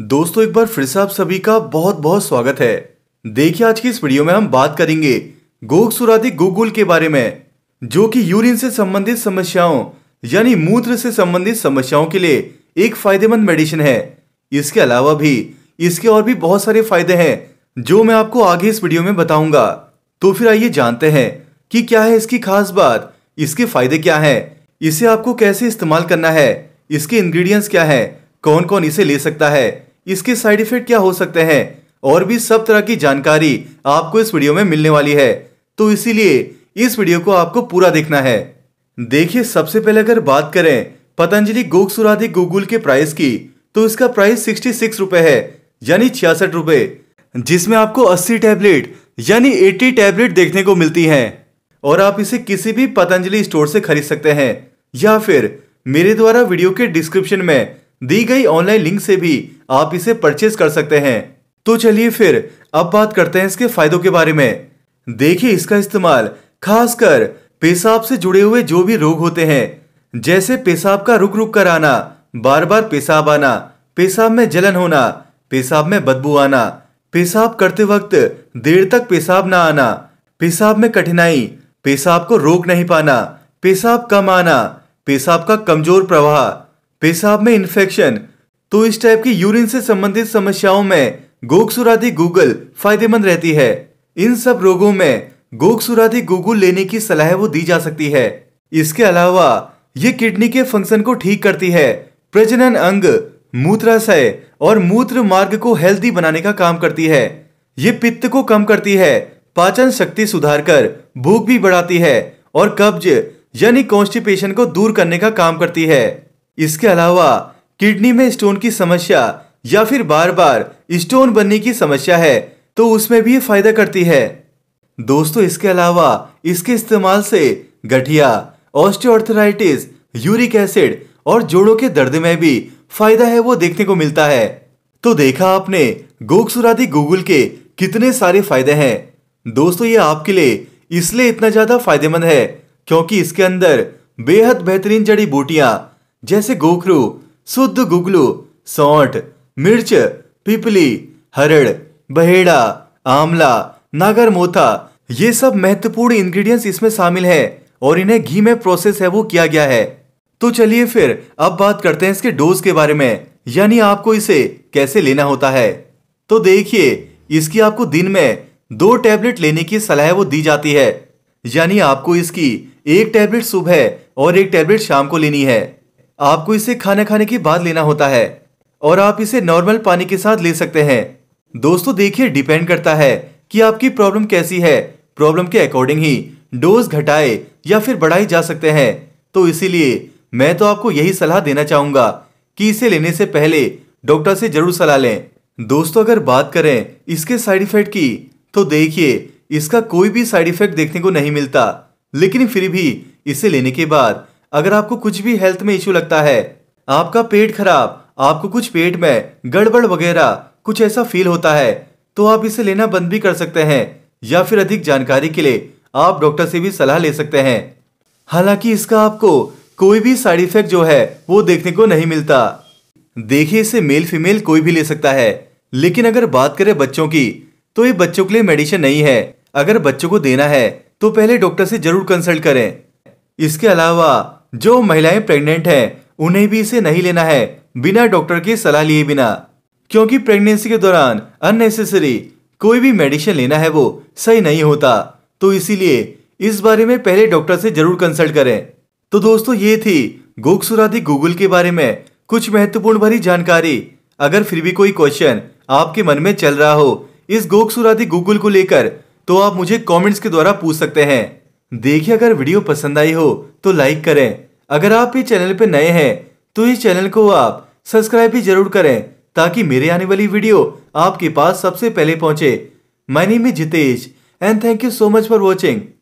दोस्तों एक बार फिर से आप सभी का बहुत बहुत स्वागत है देखिए आज की इस वीडियो में हम बात करेंगे सुराधिक गोगुल के बारे में जो कि यूरिन से संबंधित समस्याओं यानी मूत्र से संबंधित समस्याओं के लिए एक फायदेमंद मेडिसिन है इसके अलावा भी इसके और भी बहुत सारे फायदे हैं जो मैं आपको आगे इस वीडियो में बताऊंगा तो फिर आइए जानते हैं कि क्या है इसकी खास बात इसके फायदे क्या हैं इसे आपको कैसे इस्तेमाल करना है इसके इंग्रेडिएंट्स क्या हैं कौन कौन इसे ले सकता है इसके साइड इफेक्ट क्या हो सकते हैं और भी सब तरह की जानकारी आपको इस वीडियो में मिलने वाली है तो इसीलिए इस वीडियो को आपको पूरा देखना है देखिए सबसे पहले अगर बात करें पतंजलि गोग सुराधि गूगल के प्राइस की तो इसका प्राइस सिक्सटी सिक्स रुपए है यानी छियासठ रुपए जिसमें आपको अस्सी टैबलेट यानी एट्टी टैबलेट देखने को मिलती है और आप इसे किसी भी पतंजलि स्टोर से खरीद सकते हैं या फिर मेरे द्वारा वीडियो के डिस्क्रिप्शन में दी गई ऑनलाइन लिंक से भी आप इसे परचेज कर सकते हैं तो चलिए फिर अब बात करते हैं इसके फायदों के बारे में देखिए इसका इस्तेमाल खासकर पेशाब से जुड़े हुए जो भी रोग होते हैं जैसे पेशाब का रुक रुक कर आना बार बार पेशाब आना पेशाब में जलन होना पेशाब में बदबू आना पेशाब करते वक्त देर तक पेशाब ना आना पेशाब में कठिनाई पेशाब को रोक नहीं पाना पेशाब कम आना पेशाब का कमजोर प्रवाह पेशाब में इन्फेक्शन तो इस टाइप की यूरिन से संबंधित समस्याओं में गोकसुराधि गूगल फायदेमंद रहती है इन सब रोगों में गोकसुराधि गूगल लेने की सलाह वो दी जा सकती है इसके अलावा ये किडनी के फंक्शन को ठीक करती है प्रजनन अंग मूत्राशय और मूत्र मार्ग को हेल्दी बनाने का काम करती है ये पित्त को कम करती है पाचन शक्ति सुधार कर भूख भी बढ़ाती है और कब्ज यानी कॉन्स्टिपेशन को दूर करने का काम करती है इसके अलावा किडनी में स्टोन की समस्या या फिर बार बार स्टोन बनने की समस्या है तो उसमें भी फायदा करती है दोस्तों इसके अलावा इसके इस्तेमाल से गठिया ऑस्टियोआर्थराइटिस यूरिक एसिड और जोड़ों के दर्द में भी फायदा है वो देखने को मिलता है तो देखा आपने गोगसुरादी गूगल के कितने सारे फायदे हैं दोस्तों ये आपके लिए इसलिए इतना ज्यादा फायदेमंद है क्योंकि इसके अंदर बेहद बेहतरीन जड़ी बूटियां जैसे गोखरू शुद्ध गुगलू सौठ मिर्च पिपली हरड़ बहेड़ा आंवला नागर मोथा ये सब महत्वपूर्ण इंग्रेडिएंट्स इसमें शामिल है और इन्हें घी में प्रोसेस है वो किया गया है तो चलिए फिर अब बात करते हैं इसके डोज के बारे में यानी आपको इसे कैसे लेना होता है तो देखिए इसकी आपको दिन में दो टैबलेट लेने की सलाह वो दी जाती है यानी आपको इसकी एक टैबलेट सुबह और एक टैबलेट शाम को लेनी है आपको इसे खाना खाने के बाद लेना होता है और आप इसे नॉर्मल पानी के साथ ले सकते हैं दोस्तों देखिए डिपेंड करता है कि आपकी प्रॉब्लम कैसी है प्रॉब्लम के अकॉर्डिंग ही डोज घटाए या फिर बढ़ाई जा सकते हैं तो इसीलिए मैं तो आपको यही सलाह देना चाहूंगा कि इसे लेने से पहले डॉक्टर से जरूर सलाह लें दोस्तों अगर बात करें इसके साइड इफेक्ट की तो देखिए इसका कोई भी साइड इफेक्ट देखने को नहीं मिलता लेकिन फिर भी इसे लेने के बाद अगर आपको कुछ भी हेल्थ में इश्यू लगता है आपका पेट खराब आपको कुछ पेट में गड़बड़ वगैरह कुछ ऐसा फील होता है तो आप इसे लेना बंद भी कर सकते हैं या फिर अधिक जानकारी के लिए आप डॉक्टर से भी सलाह ले सकते हैं हालांकि इसका आपको कोई भी साइड इफेक्ट जो है वो देखने को नहीं मिलता देखिए इसे मेल फीमेल कोई भी ले सकता है लेकिन अगर बात करें बच्चों की तो ये बच्चों के लिए मेडिसिन नहीं है अगर बच्चों को देना है तो पहले डॉक्टर से जरूर कंसल्ट करें इसके अलावा जो महिलाएं प्रेग्नेंट हैं उन्हें भी इसे नहीं लेना है बिना डॉक्टर की सलाह लिए बिना क्योंकि प्रेगनेंसी के दौरान अननेसेसरी कोई भी मेडिसिन लेना है वो सही नहीं होता तो इसीलिए इस बारे में पहले डॉक्टर से जरूर कंसल्ट करें तो दोस्तों ये थी गोकसुराधी गूगल के बारे में कुछ महत्वपूर्ण भरी जानकारी अगर फिर भी कोई क्वेश्चन आपके मन में चल रहा हो इस गोकसुराधी गूगल को लेकर तो आप मुझे कमेंट्स के द्वारा पूछ सकते हैं देखिए अगर वीडियो पसंद आई हो तो लाइक करें अगर आप इस चैनल पर नए हैं तो इस चैनल को आप सब्सक्राइब भी जरूर करें ताकि मेरे आने वाली वीडियो आपके पास सबसे पहले पहुंचे my name is Jitesh and thank you so much for watching